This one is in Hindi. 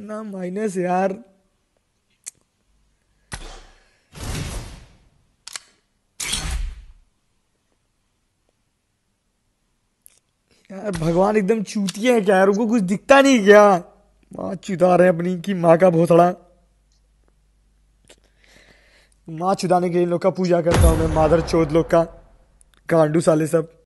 इतना माइनस यार यार भगवान एकदम चूती है क्या यार उनको कुछ दिखता नहीं क्या माँ चुता रहे अपनी की माँ का भोसड़ा माँ चुदाने के लिए लोग का पूजा करता हूँ मैं माधर चौथ लोग का कांडू साले सब